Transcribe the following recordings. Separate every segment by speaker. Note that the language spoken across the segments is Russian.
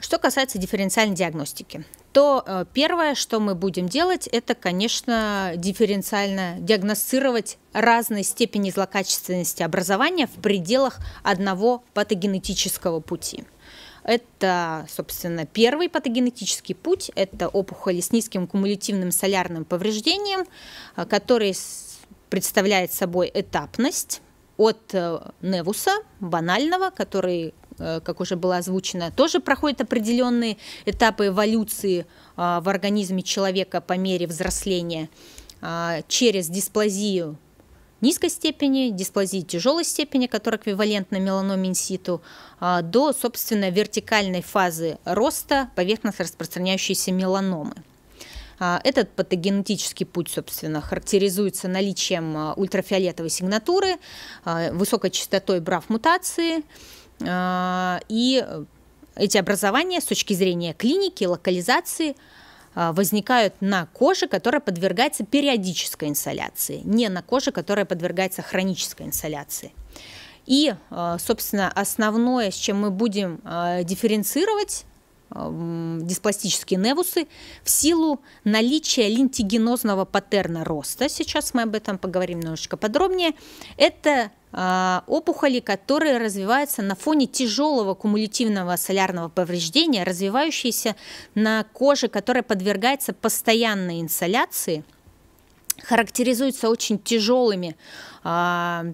Speaker 1: Что касается дифференциальной диагностики, то э, первое, что мы будем делать, это, конечно, дифференциально диагностировать разные степени злокачественности образования в пределах одного патогенетического пути. Это, собственно, первый патогенетический путь, это опухоли с низким кумулятивным солярным повреждением, э, который представляет собой этапность от э, невуса банального, который Э, как уже было озвучено, тоже проходят определенные этапы эволюции а, в организме человека по мере взросления а, через дисплазию низкой степени, дисплазии тяжелой степени, которая эквивалентна меланоме инситу, а, до, собственно, вертикальной фазы роста поверхностно распространяющейся меланомы. Этот патогенетический путь, собственно, характеризуется наличием ультрафиолетовой сигнатуры, высокой частотой брав мутации, а, и эти образования с точки зрения клиники, локализации а, возникают на коже, которая подвергается периодической инсоляции, не на коже, которая подвергается хронической инсоляции. И, а, собственно, основное, с чем мы будем дифференцировать диспластические невусы в силу наличия лентигенозного паттерна роста, сейчас мы об этом поговорим немножечко подробнее, это а, опухоли, которые развиваются на фоне тяжелого кумулятивного солярного повреждения, развивающиеся на коже, которая подвергается постоянной инсоляции, характеризуются очень тяжелыми а,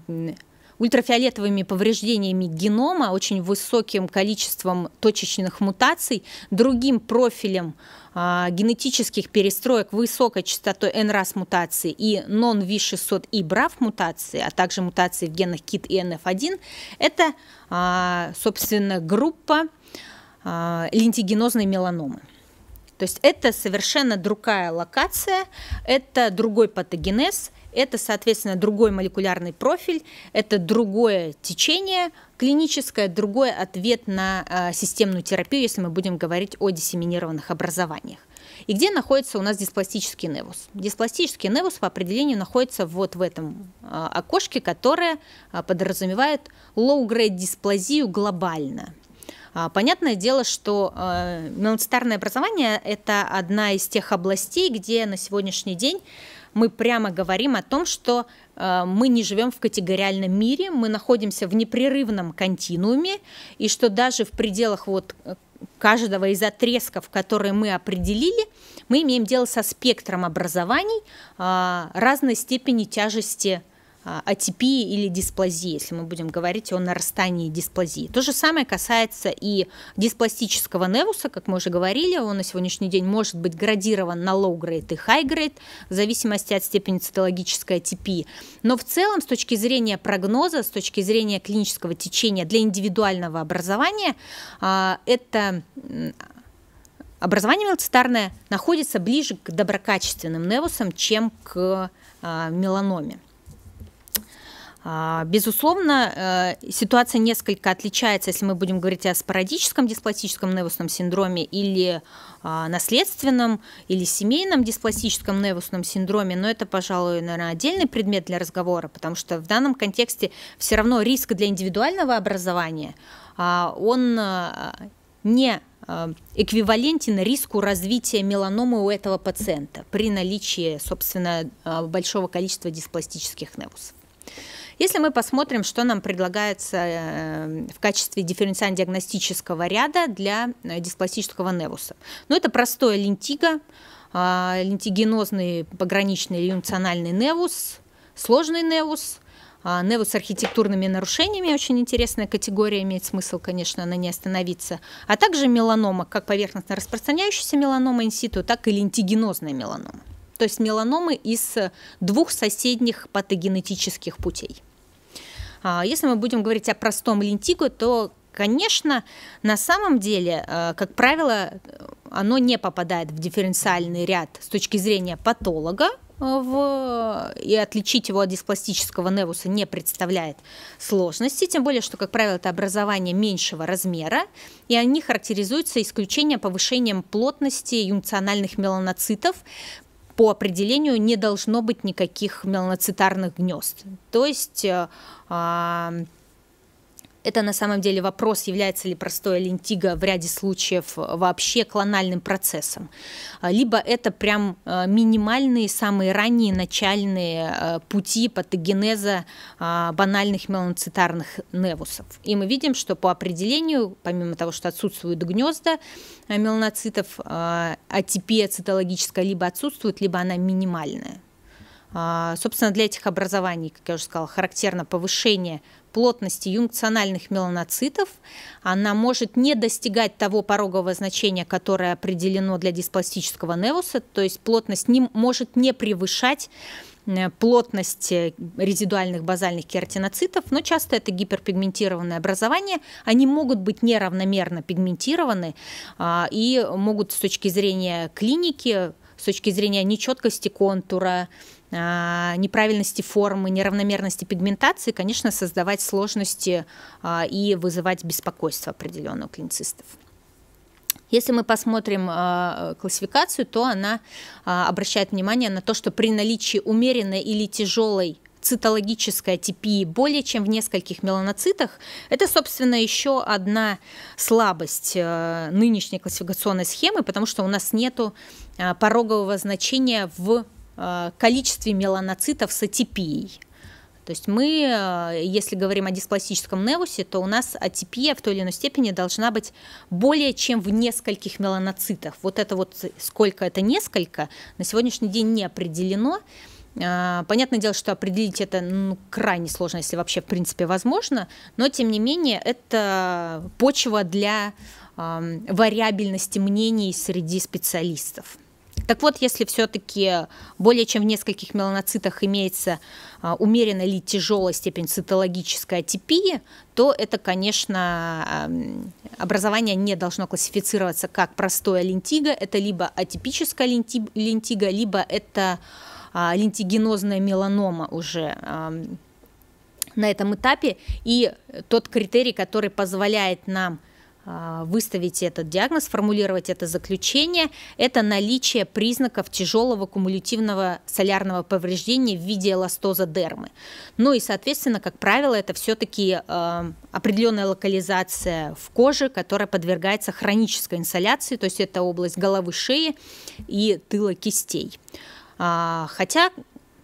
Speaker 1: ультрафиолетовыми повреждениями генома, очень высоким количеством точечных мутаций, другим профилем а, генетических перестроек высокой частотой NRAS мутации и non-V600 и BRAF мутации, а также мутации в генах KIT и NF1, это, а, собственно, группа а, лентигенозной меланомы. То есть это совершенно другая локация, это другой патогенез – это, соответственно, другой молекулярный профиль, это другое течение клиническое, другой ответ на а, системную терапию, если мы будем говорить о диссеминированных образованиях. И где находится у нас диспластический невус? Диспластический невус по определению находится вот в этом а, окошке, которое а, подразумевает low-grade дисплазию глобально. Понятное дело, что э, образование – это одна из тех областей, где на сегодняшний день мы прямо говорим о том, что э, мы не живем в категориальном мире, мы находимся в непрерывном континууме, и что даже в пределах вот э, каждого из отрезков, которые мы определили, мы имеем дело со спектром образований а, разной степени тяжести а, атипии или дисплазии, если мы будем говорить о нарастании дисплазии. То же самое касается и диспластического невуса, как мы уже говорили, он на сегодняшний день может быть градирован на low-grade и high-grade, в зависимости от степени цитологической атипии. Но в целом, с точки зрения прогноза, с точки зрения клинического течения для индивидуального образования, а, это образование мелцитарное находится ближе к доброкачественным невусам, чем к а, меланоме. А, безусловно, э, ситуация несколько отличается, если мы будем говорить о спорадическом диспластическом невусном синдроме или а, наследственном или семейном диспластическом невусном синдроме, но это, пожалуй, наверное, отдельный предмет для разговора, потому что в данном контексте все равно риск для индивидуального образования, а, он э, не э, эквивалентен риску развития меланомы у этого пациента при наличии, собственно, большого количества диспластических невусов. Если мы посмотрим, что нам предлагается э, в качестве дифференциально-диагностического ряда для э, диспластического невуса. Ну, это простое лентиго, а, лентигенозный пограничный люмциональный невус, сложный невус а, – Невус с архитектурными нарушениями, очень интересная категория, имеет смысл, конечно, на ней остановиться. А также меланома, как поверхностно распространяющаяся меланома инситу, так и лентигенозная меланома. То есть меланомы из двух соседних патогенетических путей. А, если мы будем говорить о простом лентику, то Конечно, на самом деле, э, как правило, оно не попадает в дифференциальный ряд с точки зрения патолога, э, в... и отличить его от диспластического невуса не представляет сложности, тем более, что, как правило, это образование меньшего размера, и они характеризуются исключением повышением плотности юнкциональных меланоцитов, по определению не должно быть никаких меланоцитарных гнезд. То есть э, а, это на самом деле вопрос, является ли простое лентиго в ряде случаев э, вообще клональным процессом. Э, либо это прям э, минимальные, самые ранние начальные пути патогенеза банальных меланоцитарных невусов. И мы видим, что по определению, помимо того, что отсутствуют гнезда меланоцитов, атипия цитологическая либо отсутствует, либо она минимальная. А, собственно, для этих образований, как я уже сказала, характерно повышение плотности юнкциональных меланоцитов. Она может не достигать того порогового значения, которое определено для диспластического невуса, то есть плотность не, может не превышать э, плотность э, резидуальных базальных кератиноцитов, но часто это гиперпигментированные образования, Они могут быть неравномерно пигментированы а, и могут с точки зрения клиники, с точки зрения нечеткости контура, а, неправильности формы, неравномерности пигментации, конечно, создавать сложности а, и вызывать беспокойство определенно клиницистов. Если мы посмотрим а, классификацию, то она обращает внимание на то, что при наличии умеренной или тяжелой цитологической атипии более чем в нескольких меланоцитах, это, собственно, еще одна слабость нынешней классификационной схемы, потому что у нас нет порогового значения в Э, количестве меланоцитов с атипией. То есть мы, э, если говорим о диспластическом невусе, то у нас атипия в той или иной степени должна быть более чем в нескольких меланоцитах. Вот это вот сколько это несколько на сегодняшний день не определено. Э, понятное дело, что определить это ну, крайне сложно, если вообще в принципе возможно, но тем не менее это почва для э, вариабельности мнений среди специалистов. Так вот, если все-таки более чем в нескольких меланоцитах имеется а, умеренная или тяжелая степень цитологической атипии, то это, конечно, образование не должно классифицироваться как простое лентиго, это либо атипическая лентиго, либо это а, лентигенозная меланома уже на этом этапе. И тот критерий, который позволяет нам а, выставить этот диагноз, формулировать это заключение, это наличие признаков тяжелого кумулятивного солярного повреждения в виде эластоза дермы. Ну и, соответственно, как правило, это все-таки а, определенная локализация в коже, которая подвергается хронической инсоляции, то есть это область головы, шеи и тыла кистей. А, хотя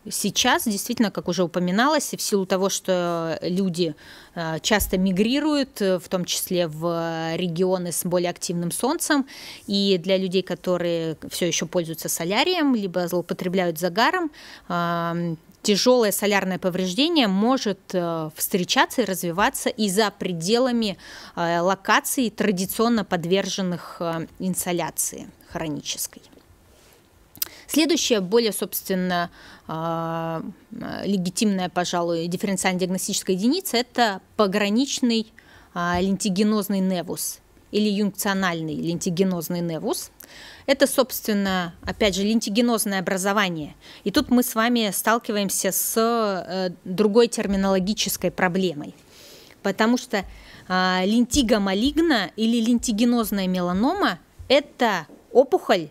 Speaker 1: Сейчас, действительно, как уже упоминалось, в силу того, что люди э, часто мигрируют, э, в том числе в регионы с более активным солнцем, и для людей, которые все еще пользуются солярием, либо злоупотребляют загаром, э, тяжелое солярное повреждение может встречаться и развиваться и за пределами локаций, традиционно подверженных инсоляции хронической. Следующая более, собственно, а, а, легитимная, пожалуй, дифференциальная диагностическая единица – это пограничный а, лентигенозный невус или юнкциональный лентигенозный невус. Это, собственно, опять же, лентигенозное образование. И тут мы с вами сталкиваемся с э, другой терминологической проблемой. Потому что лентига малигна или лентигенозная меланома – это опухоль,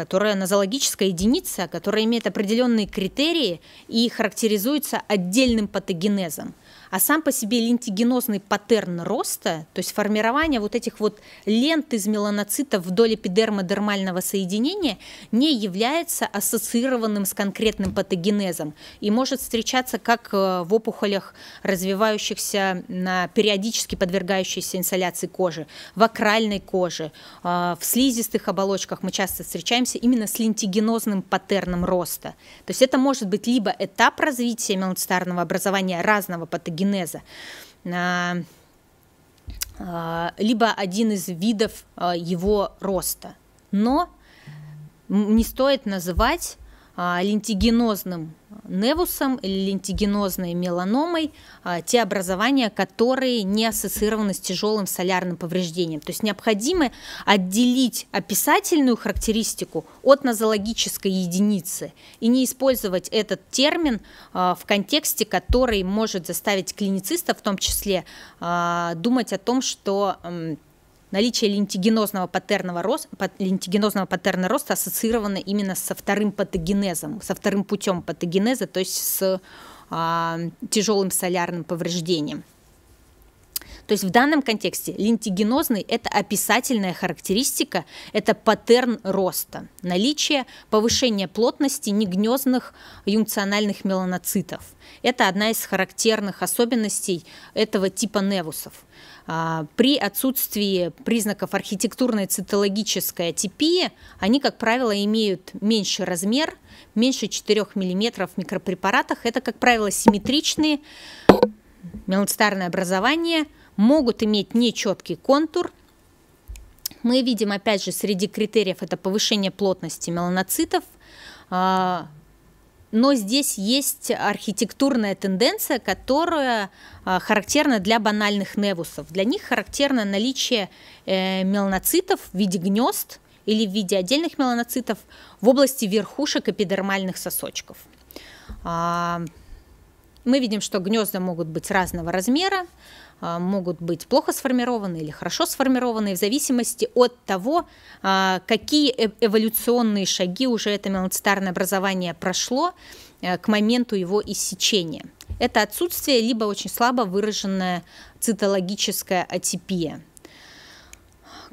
Speaker 1: которая нозологическая единица, которая имеет определенные критерии и характеризуется отдельным патогенезом. А сам по себе лентигенозный паттерн роста, то есть формирование вот этих вот лент из меланоцитов вдоль эпидермодермального соединения, не является ассоциированным с конкретным патогенезом и может встречаться как э, в опухолях, развивающихся на периодически подвергающейся инсоляции кожи, в акральной коже, э, в слизистых оболочках мы часто встречаемся именно с лентигенозным паттерном роста. То есть это может быть либо этап развития меланоцитарного образования разного патогенеза генеза а, а, либо один из видов а, его роста. Но не стоит называть лентигенозным невусом или лентигенозной меланомой а, те образования, которые не ассоциированы с тяжелым солярным повреждением. То есть необходимо отделить описательную характеристику от нозологической единицы и не использовать этот термин а, в контексте, который может заставить клинициста, в том числе а, думать о том, что наличие лентигенозного паттерна, роста, лентигенозного паттерна роста ассоциировано именно со вторым патогенезом, со вторым путем патогенеза, то есть с а, тяжелым солярным повреждением. То есть в данном контексте лентигенозный – это описательная характеристика, это паттерн роста, наличие повышения плотности негнездных юнкциональных меланоцитов. Это одна из характерных особенностей этого типа невусов. А, при отсутствии признаков архитектурной цитологической атипии они, как правило, имеют меньший размер, меньше 4 мм в микропрепаратах. Это, как правило, симметричные меланцитарные образования, могут иметь нечеткий контур. Мы видим, опять же, среди критериев это повышение плотности меланоцитов, а, но здесь есть архитектурная тенденция, которая а, характерна для банальных невусов. Для них характерно наличие э, меланоцитов в виде гнезд или в виде отдельных меланоцитов в области верхушек эпидермальных сосочков. А, мы видим, что гнезда могут быть разного размера, а, могут быть плохо сформированы или хорошо сформированы, в зависимости от того, а, какие э, эволюционные шаги уже это меланцитарное образование прошло э, к моменту его иссечения. Это отсутствие либо очень слабо выраженная цитологическая атипия –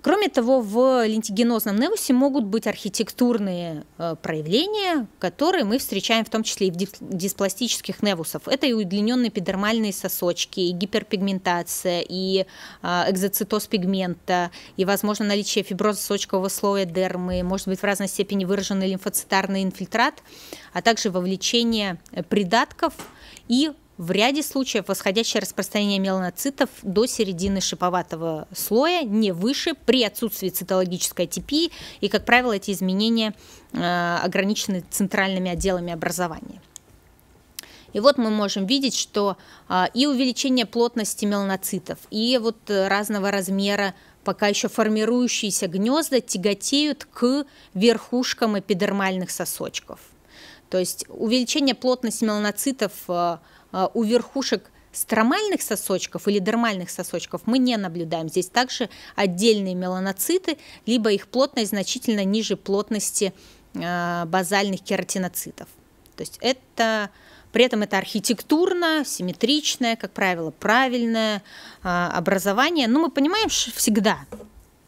Speaker 1: Кроме того, в лентигенозном невусе могут быть архитектурные э, проявления, которые мы встречаем в том числе и в диспластических невусов. Это и удлиненные эпидермальные сосочки, и гиперпигментация, и а, экзоцитоз пигмента, и, возможно, наличие фиброза сочкового слоя дермы, может быть, в разной степени выраженный лимфоцитарный инфильтрат, а также вовлечение придатков и в ряде случаев восходящее распространение меланоцитов до середины шиповатого слоя, не выше, при отсутствии цитологической атипии, и, как правило, эти изменения э, ограничены центральными отделами образования. И вот мы можем видеть, что а, и увеличение плотности меланоцитов, и вот разного размера пока еще формирующиеся гнезда тяготеют к верхушкам эпидермальных сосочков. То есть увеличение плотности меланоцитов а, а, у верхушек стромальных сосочков или дермальных сосочков мы не наблюдаем. Здесь также отдельные меланоциты, либо их плотность значительно ниже плотности а, базальных кератиноцитов. То есть это при этом это архитектурно, симметричное, как правило, правильное а, образование. Но мы понимаем что всегда,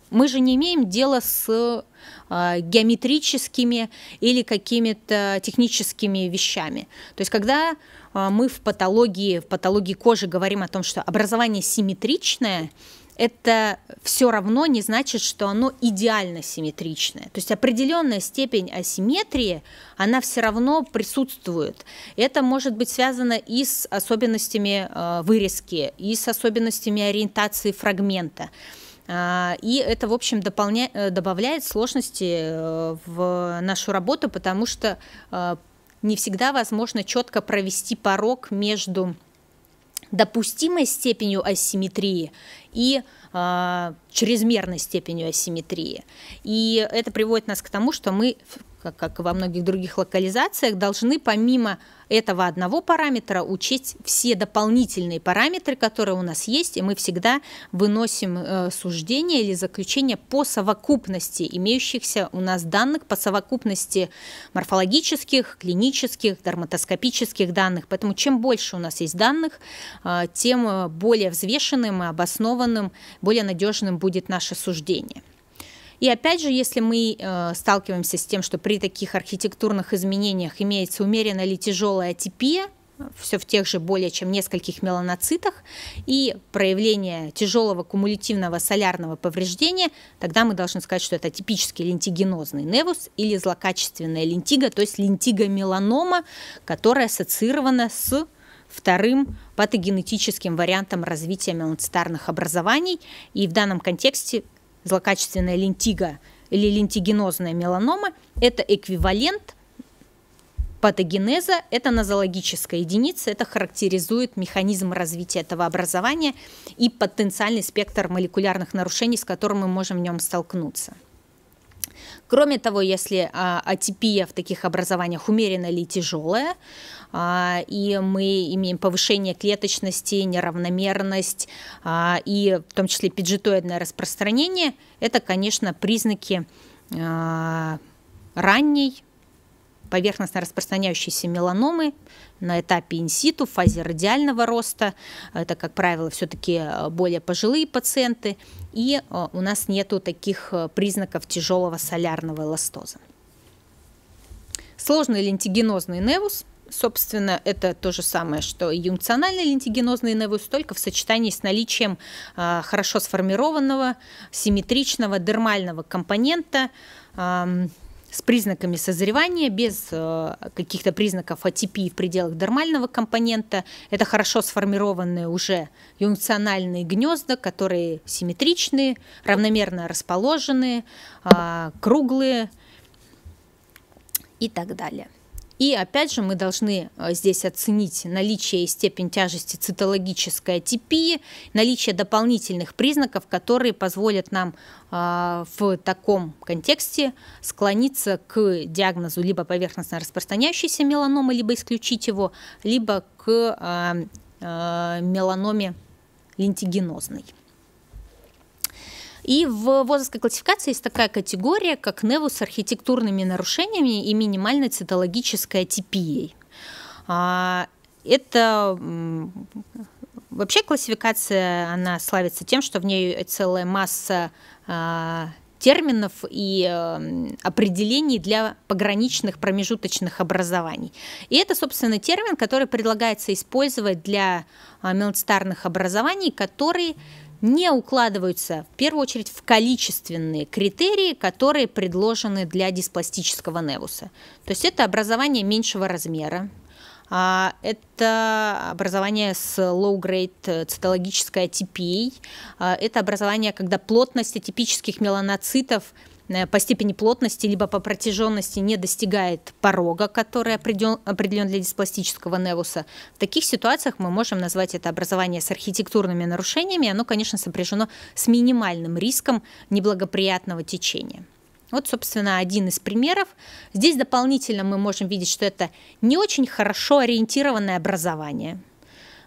Speaker 1: мы же не имеем дела с а, геометрическими или какими-то техническими вещами. То есть когда а, мы в патологии, в патологии кожи говорим о том, что образование симметричное, это все равно не значит, что оно идеально симметричное. То есть определенная степень асимметрии, она все равно присутствует. Это может быть связано и с особенностями а, вырезки, и с особенностями ориентации фрагмента. А, и это, в общем, дополня... Э, добавляет сложности э, в нашу работу, потому что э, не всегда возможно четко провести порог между допустимой степенью асимметрии и а, чрезмерной степенью асимметрии. И это приводит нас к тому, что мы как и во многих других локализациях, должны помимо этого одного параметра учесть все дополнительные параметры, которые у нас есть, и мы всегда выносим э, суждение или заключение по совокупности имеющихся у нас данных, по совокупности морфологических, клинических, дерматоскопических данных. Поэтому чем больше у нас есть данных, э, тем э, более взвешенным и обоснованным, более надежным будет наше суждение. И опять же, если мы э, сталкиваемся с тем, что при таких архитектурных изменениях имеется умеренная или тяжелая атипия, все в тех же более чем нескольких меланоцитах и проявление тяжелого кумулятивного солярного повреждения, тогда мы должны сказать, что это типический лентигенозный невус или злокачественная лентига, то есть лентига-меланома, которая ассоциирована с вторым патогенетическим вариантом развития меланцитарных образований. И в данном контексте злокачественная лентига или лентигенозная меланома, это эквивалент патогенеза, это нозологическая единица, это характеризует механизм развития этого образования и потенциальный спектр молекулярных нарушений, с которым мы можем в нем столкнуться. Кроме того, если а, атипия в таких образованиях умеренно или тяжелая, а, и мы имеем повышение клеточности, неравномерность а, и в том числе пиджетоидное распространение, это, конечно, признаки а, ранней поверхностно распространяющиеся меланомы на этапе инситу, в фазе радиального роста. Это, как правило, все-таки э, более пожилые пациенты. И э, у нас нету таких э, признаков тяжелого солярного эластоза. Сложный лентигенозный невус. Собственно, это то же самое, что и юнкциональный лентигенозный невус, только в сочетании с наличием хорошо сформированного, симметричного дермального компонента, с признаками созревания, без э, каких-то признаков атипии в пределах дормального компонента. Это хорошо сформированные уже юнкциональные гнезда, которые симметричные, равномерно расположены, а, круглые и так далее. И опять же мы должны э, здесь оценить наличие и степень тяжести цитологической атипии, наличие дополнительных признаков, которые позволят нам а, в таком контексте склониться к диагнозу либо поверхностно распространяющейся меланомы, либо исключить его, либо к а, а, меланоме лентигенозной. И в возрастной классификации есть такая категория, как неву с архитектурными нарушениями и минимальной цитологической атипией. А, это вообще классификация, она славится тем, что в ней целая масса а, терминов и э, определений для пограничных промежуточных образований. И это, собственно, термин, который предлагается использовать для э, а, мелцитарных образований, которые не укладываются в первую очередь в количественные критерии, которые предложены для диспластического невуса. То есть это образование меньшего размера, а, это образование с low-grade цитологической атипией, а, это образование, когда плотность атипических меланоцитов Э, по степени плотности либо по протяженности не достигает порога, который определен, определен для диспластического невуса. В таких ситуациях мы можем назвать это образование с архитектурными нарушениями. Оно, конечно, сопряжено с минимальным риском неблагоприятного течения. Вот, собственно, один из примеров. Здесь дополнительно мы можем видеть, что это не очень хорошо ориентированное образование,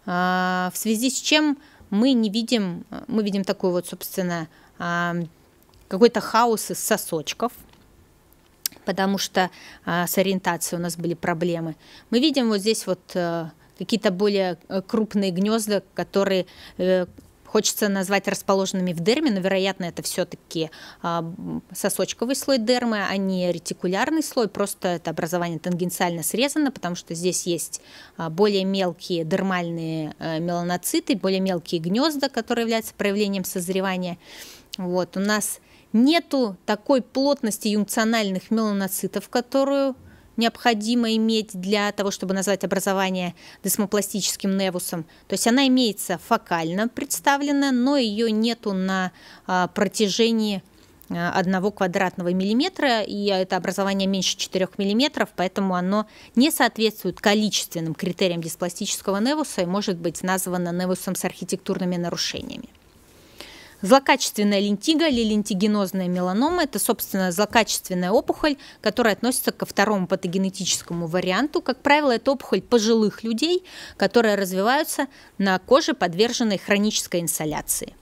Speaker 1: а, в связи с чем мы не видим, мы видим такую вот, собственно, какой-то хаос из сосочков, потому что а, с ориентацией у нас были проблемы. Мы видим вот здесь вот а, какие-то более э, крупные гнезда, которые э, хочется назвать расположенными в дерме, но, вероятно, это все-таки а, сосочковый слой дермы, а не ретикулярный слой, просто это образование тангенциально срезано, потому что здесь есть а, более мелкие дермальные э, меланоциты, более мелкие гнезда, которые являются проявлением созревания. Вот, у нас Нету такой плотности юнкциональных меланоцитов, которую необходимо иметь для того, чтобы назвать образование десмопластическим невусом. То есть она имеется фокально представлена, но ее нету на а, протяжении а, одного квадратного миллиметра, и это образование меньше 4 миллиметров, поэтому оно не соответствует количественным критериям диспластического невуса и может быть названо невусом с архитектурными нарушениями. Злокачественная лентига или лентигенозная меланома – это, собственно, злокачественная опухоль, которая относится ко второму патогенетическому варианту. Как правило, это опухоль пожилых людей, которые развиваются на коже, подверженной хронической инсоляции.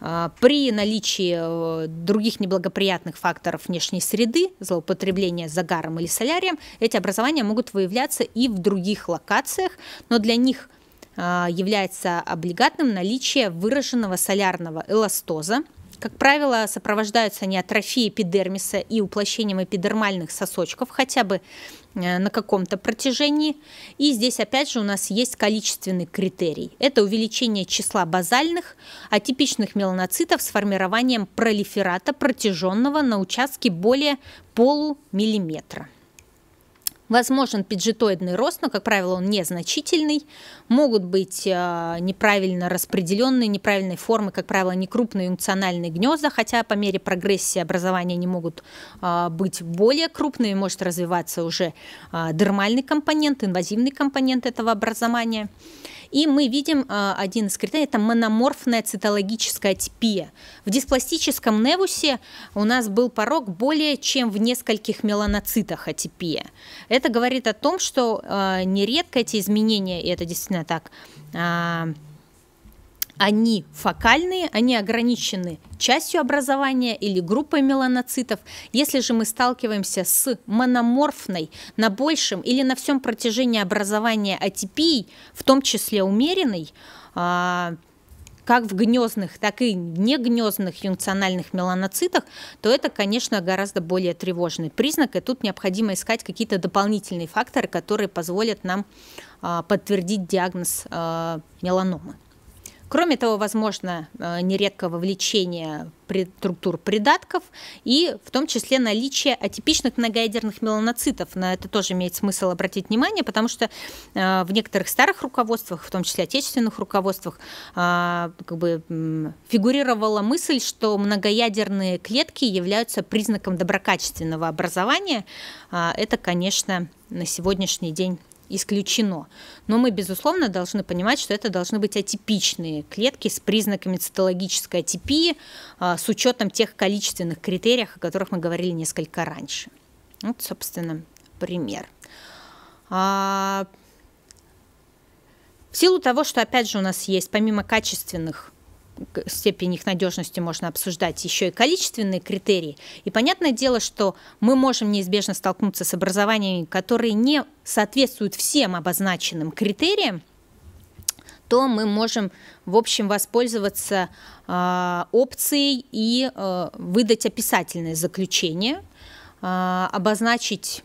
Speaker 1: А, при наличии э, других неблагоприятных факторов внешней среды, злоупотребления загаром или солярием, эти образования могут выявляться и в других локациях, но для них а, является облигатным наличие выраженного солярного эластоза. Как правило, сопровождаются они атрофией эпидермиса и уплощением эпидермальных сосочков хотя бы э, на каком-то протяжении. И здесь опять же у нас есть количественный критерий. Это увеличение числа базальных атипичных меланоцитов с формированием пролиферата протяженного на участке более полумиллиметра. Возможен пиджетоидный рост, но, как правило, он незначительный. Могут быть э, неправильно распределенные, неправильной формы, как правило, некрупные функциональные гнезда, хотя по мере прогрессии образования они могут э, быть более крупными, может развиваться уже э, дермальный компонент, инвазивный компонент этого образования. И мы видим а, один из критерий, это мономорфная цитологическая типия. В диспластическом невусе у нас был порог более чем в нескольких меланоцитах атипия. Это говорит о том, что а, нередко эти изменения, и это действительно так, а, они фокальные, они ограничены частью образования или группой меланоцитов. Если же мы сталкиваемся с мономорфной на большем или на всем протяжении образования атипий, в том числе умеренной, а, как в гнездных, так и в негнездных функциональных меланоцитах, то это, конечно, гораздо более тревожный признак, и тут необходимо искать какие-то дополнительные факторы, которые позволят нам а, подтвердить диагноз а, меланомы. Кроме того, возможно э, нередко вовлечение структур придатков и в том числе наличие атипичных многоядерных меланоцитов. На это тоже имеет смысл обратить внимание, потому что э, в некоторых старых руководствах, в том числе отечественных руководствах, э, как бы фигурировала мысль, что многоядерные клетки являются признаком доброкачественного образования. Это, конечно, на сегодняшний день исключено. Но мы, безусловно, должны понимать, что это должны быть атипичные клетки с признаками цитологической атипии, а, с учетом тех количественных критериях, о которых мы говорили несколько раньше. Вот, собственно, пример. А, в силу того, что, опять же, у нас есть помимо качественных степень их надежности можно обсуждать еще и количественные критерии. И понятное дело, что мы можем неизбежно столкнуться с образованиями, которые не соответствуют всем обозначенным критериям, то мы можем, в общем, воспользоваться э, опцией и э, выдать описательное заключение, э, обозначить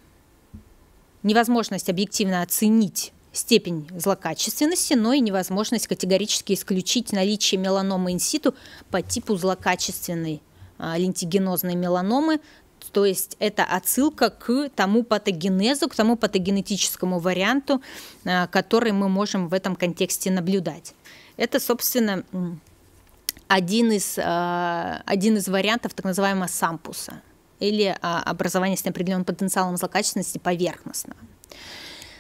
Speaker 1: невозможность объективно оценить степень злокачественности, но и невозможность категорически исключить наличие меланомы инситу по типу злокачественной а, лентигенозной меланомы, то есть это отсылка к тому патогенезу, к тому патогенетическому варианту, а, который мы можем в этом контексте наблюдать. Это, собственно, один из, а, один из вариантов так называемого сампуса или образования с неопределенным потенциалом злокачественности поверхностного.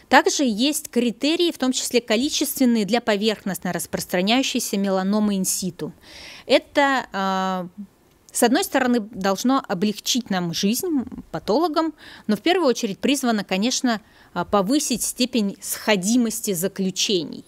Speaker 1: Также есть критерии, в том числе количественные, для поверхностно распространяющейся меланомы инситу. Это а, с одной стороны, должно облегчить нам жизнь патологам, но в первую очередь призвано, конечно, а, повысить степень сходимости заключений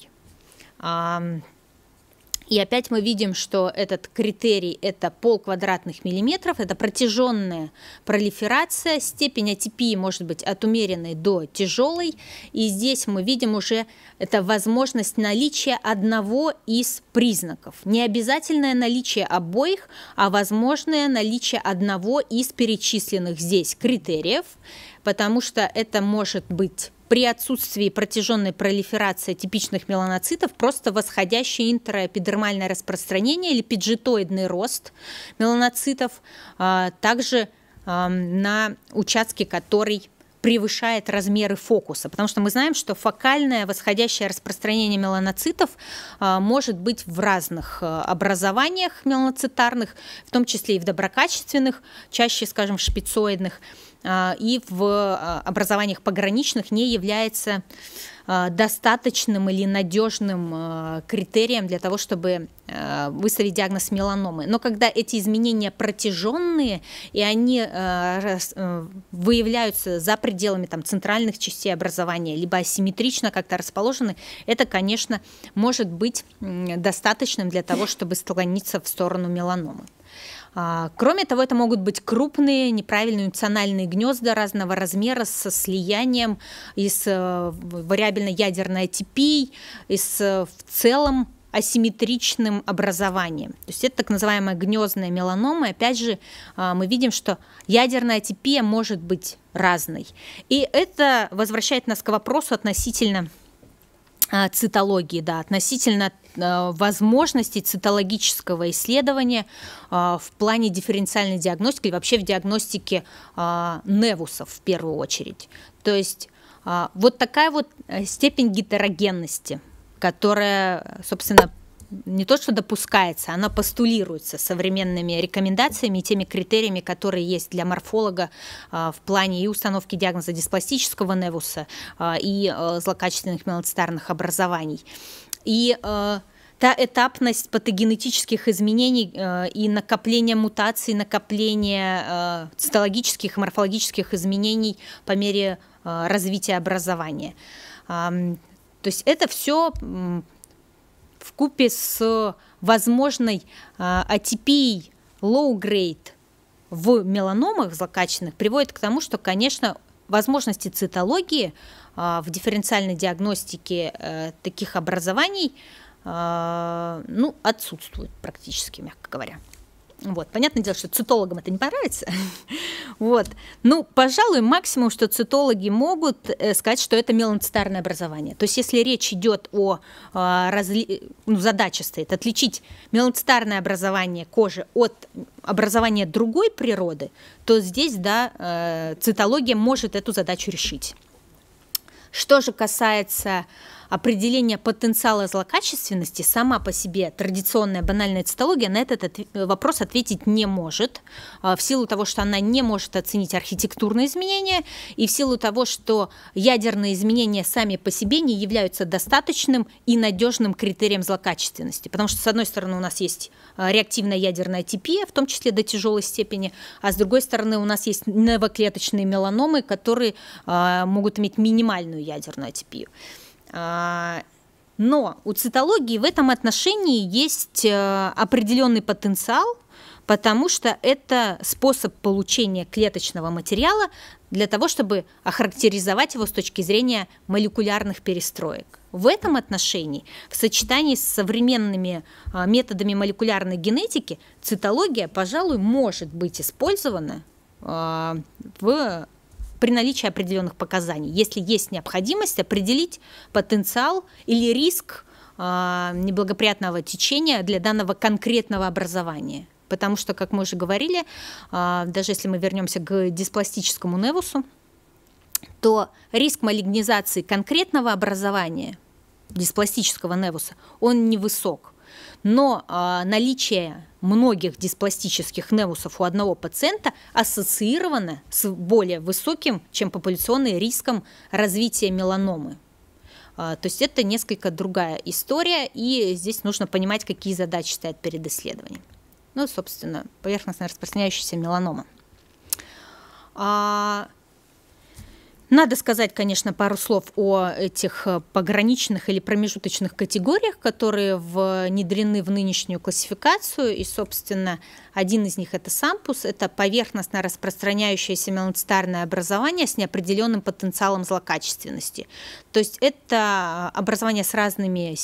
Speaker 1: и опять мы видим, что этот критерий – это пол квадратных миллиметров, это протяженная пролиферация, степень атипии может быть от умеренной до тяжелой. И здесь мы видим уже это возможность наличия одного из признаков. Не обязательное наличие обоих, а возможное наличие одного из перечисленных здесь критериев, потому что это может быть при отсутствии протяженной пролиферации типичных меланоцитов просто восходящее интероэпидермальное распространение или пиджитоидный рост меланоцитов, а, также на участке, который превышает размеры фокуса, потому что мы знаем, что фокальное восходящее распространение меланоцитов а, может быть в разных а, образованиях меланоцитарных, в том числе и в доброкачественных, чаще, скажем, в шпицоидных, а, и в образованиях пограничных не является Э, достаточным или надежным э, критерием для того, чтобы э, выставить диагноз меланомы. Но когда эти изменения протяженные, и они выявляются за пределами там, центральных частей образования, либо асимметрично как-то расположены, это, конечно, может быть достаточным для того, чтобы склониться в сторону меланомы. А, кроме того, это могут быть крупные неправильные национальные гнезда разного размера со слиянием из вариабельно-ядерной атипии, и с э, э, в целом асимметричным образованием. То есть это так называемая гнездная меланома. И опять же, а, мы видим, что ядерная атипия может быть разной. И это возвращает нас к вопросу относительно а, цитологии, да, относительно а, возможности цитологического исследования а, в плане дифференциальной диагностики или вообще в диагностике невусов в первую очередь. То есть вот такая вот э, степень гетерогенности, которая, собственно, не то что допускается, она постулируется современными рекомендациями и теми критериями, которые есть для морфолога а, в плане и установки диагноза диспластического невуса а, и а, злокачественных мелоцитарных образований. И та этапность патогенетических изменений и накопление мутаций, накопление цитологических и морфологических изменений по мере развития образования. то есть это все Купе с возможной а, атипией low-grade в меланомах злокачественных приводит к тому, что, конечно, возможности цитологии а, в дифференциальной диагностике э, таких образований а, ну, отсутствуют практически, мягко говоря. Вот. Понятное дело, что цитологам это не понравится. вот. Ну, пожалуй, максимум, что цитологи могут э, сказать, что это меланцитарное образование. То есть если речь идет о а, разли... ну, задаче стоит отличить меланцитарное образование кожи от образования другой природы, то здесь, да, э, цитология может эту задачу решить. Что же касается определение потенциала злокачественности сама по себе традиционная банальная цитология на этот вопрос ответить не может, а, в силу того, что она не может оценить архитектурные изменения, и в силу того, что ядерные изменения сами по себе не являются достаточным и надежным критерием злокачественности. Потому что, с одной стороны, у нас есть а, реактивная ядерная типия, в том числе до тяжелой степени, а с другой стороны, у нас есть новоклеточные меланомы, которые а, могут иметь минимальную ядерную атипию. А, но у цитологии в этом отношении есть э, определенный потенциал, потому что это способ получения клеточного материала для того, чтобы охарактеризовать его с точки зрения молекулярных перестроек. В этом отношении, в сочетании с современными а, методами молекулярной генетики, цитология, пожалуй, может быть использована а, в при наличии определенных показаний, если есть необходимость определить потенциал или риск а, неблагоприятного течения для данного конкретного образования. Потому что, как мы уже говорили, а, даже если мы вернемся к диспластическому невусу, то риск малигнизации конкретного образования диспластического невуса, он невысок но а, наличие многих диспластических невусов у одного пациента ассоциировано с более высоким, чем популяционный риском развития меланомы. А, то есть это несколько другая история, и здесь нужно понимать, какие задачи стоят перед исследованием. Ну, собственно, поверхностно распространяющаяся меланома. А, надо сказать, конечно, пару слов о этих э, пограничных или промежуточных категориях, которые внедрены в нынешнюю классификацию. И, собственно, один из них это сампус, это поверхностно распространяющееся меланцитарное образование с неопределенным потенциалом злокачественности. То есть это э, образование с разными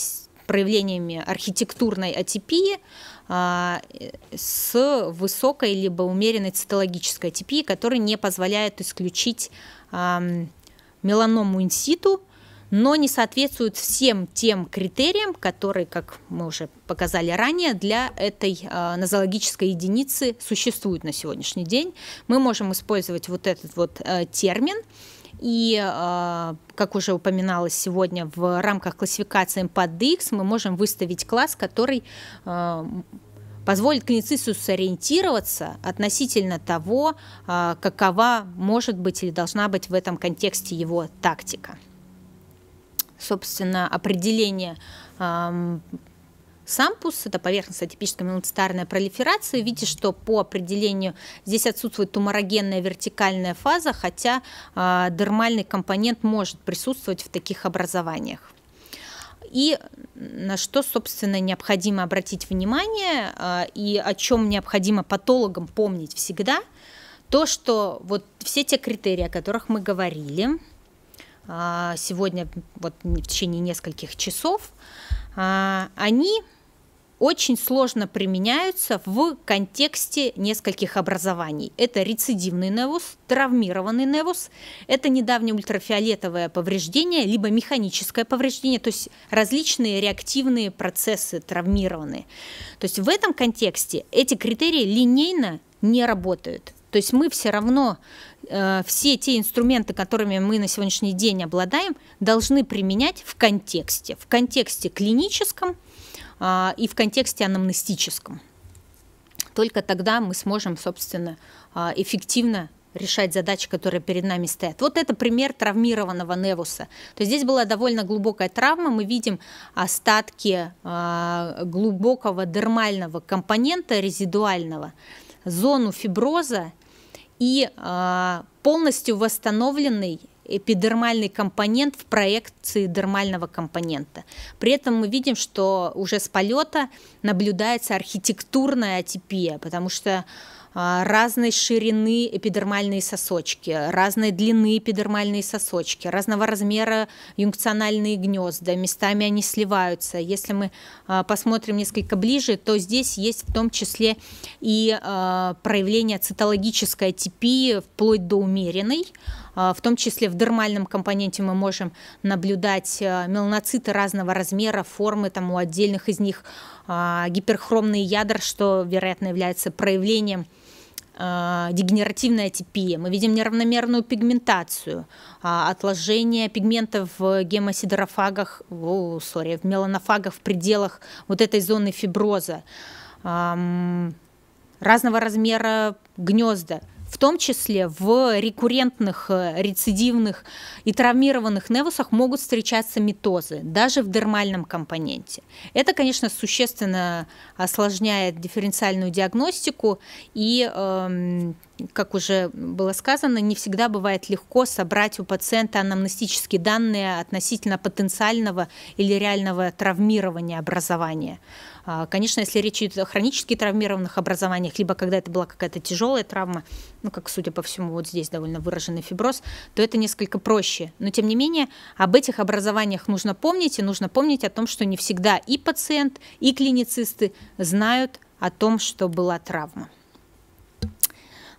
Speaker 1: проявлениями архитектурной атипии э, с высокой либо умеренной цитологической атипии, которая не позволяет исключить меланому инситу, но не соответствует всем тем критериям, которые, как мы уже показали ранее, для этой а, нозологической единицы существуют на сегодняшний день. Мы можем использовать вот этот вот э, термин, и, а, как уже упоминалось сегодня, в рамках классификации MPADX мы можем выставить класс, который а, позволит клиницисту сориентироваться относительно того, а, какова может быть или должна быть в этом контексте его тактика. Собственно, определение сампус, это поверхность атипической меланцитарной пролиферации. Видите, что по определению здесь отсутствует туморогенная вертикальная фаза, хотя э, дермальный компонент может присутствовать в таких образованиях. И на что, собственно, необходимо обратить внимание э, и о чем необходимо патологам помнить всегда, то, что вот все те критерии, о которых мы говорили а, сегодня, вот в течение нескольких часов, а, они очень сложно применяются в контексте нескольких образований. Это рецидивный невус, травмированный невус, это недавнее ультрафиолетовое повреждение, либо механическое повреждение, то есть различные реактивные процессы травмированные. То есть в этом контексте эти критерии линейно не работают. То есть мы все равно э, все те инструменты, которыми мы на сегодняшний день обладаем, должны применять в контексте, в контексте клиническом, а, и в контексте анамнестическом. Только тогда мы сможем, собственно, а, эффективно решать задачи, которые перед нами стоят. Вот это пример травмированного невуса. То есть здесь была довольно глубокая травма, мы видим остатки а, глубокого дермального компонента резидуального, зону фиброза и полностью восстановленный эпидермальный компонент в проекции дермального компонента. При этом мы видим, что уже с полета наблюдается архитектурная атипия, потому что а, разной ширины эпидермальные сосочки, разной длины эпидермальные сосочки, разного размера юнкциональные гнезда, местами они сливаются. Если мы а, посмотрим несколько ближе, то здесь есть в том числе и а, проявление цитологической атипии вплоть до умеренной, а, в том числе в дермальном компоненте мы можем наблюдать э, меланоциты разного размера, формы, там у отдельных из них а, гиперхромные ядра, что, вероятно, является проявлением а, дегенеративная атипия, мы видим неравномерную пигментацию, отложение пигмента в гемосидерофагах, о, sorry, в меланофагах в пределах вот этой зоны фиброза, разного размера гнезда, в том числе в рекуррентных, э, рецидивных и травмированных невусах могут встречаться метозы, даже в дермальном компоненте. Это, конечно, существенно осложняет дифференциальную диагностику и эм, как уже было сказано, не всегда бывает легко собрать у пациента анамнестические данные относительно потенциального или реального травмирования образования. А, конечно, если речь идет о хронически травмированных образованиях, либо когда это была какая-то тяжелая травма, ну, как, судя по всему, вот здесь довольно выраженный фиброз, то это несколько проще. Но, тем не менее, об этих образованиях нужно помнить, и нужно помнить о том, что не всегда и пациент, и клиницисты знают о том, что была травма.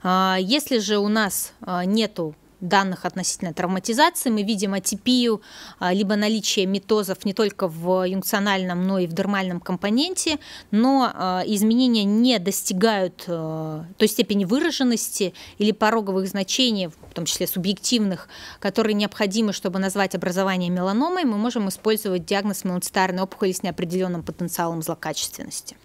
Speaker 1: А, если же у нас а, нету данных относительно травматизации. Мы видим атипию, а, либо наличие метозов не только в юнкциональном, но и в дермальном компоненте, но а, изменения не достигают а, той степени выраженности или пороговых значений, в том числе субъективных, которые необходимы, чтобы назвать образование меланомой, мы можем использовать диагноз меланцитарной опухоли с неопределенным потенциалом злокачественности.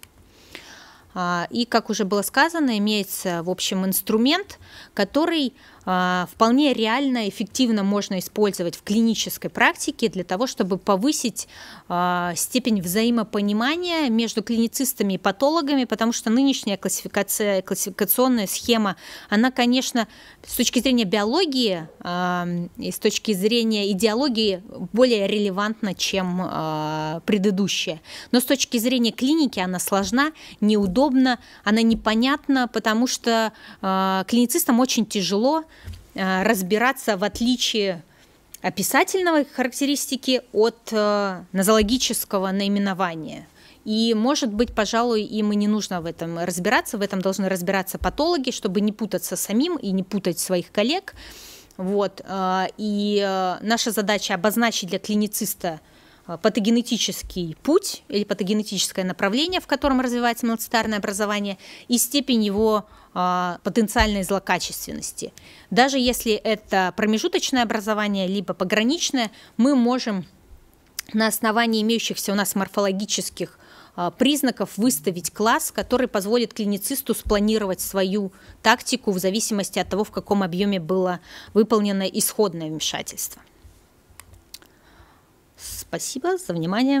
Speaker 1: И, как уже было сказано, имеется, в общем, инструмент, который а, вполне реально, эффективно можно использовать в клинической практике для того, чтобы повысить а, степень взаимопонимания между клиницистами и патологами, потому что нынешняя классификация, классификационная схема, она, конечно, с точки зрения биологии а, и с точки зрения идеологии более релевантна, чем предыдущая. Но с точки зрения клиники она сложна, неудобна, она непонятна, потому что клиницистам очень тяжело Э, разбираться в отличии описательного характеристики от э, нозологического наименования. И, может быть, пожалуй, им и не нужно в этом разбираться, в этом должны разбираться патологи, чтобы не путаться самим и не путать своих коллег. Вот. Э, и наша задача обозначить для клинициста патогенетический путь или патогенетическое направление, в котором развивается мелцитарное образование, и степень его а, потенциальной злокачественности. Даже если это промежуточное образование, либо пограничное, мы можем на основании имеющихся у нас морфологических а, признаков выставить класс, который позволит клиницисту спланировать свою тактику в зависимости от того, в каком объеме было выполнено исходное вмешательство. Спасибо за внимание.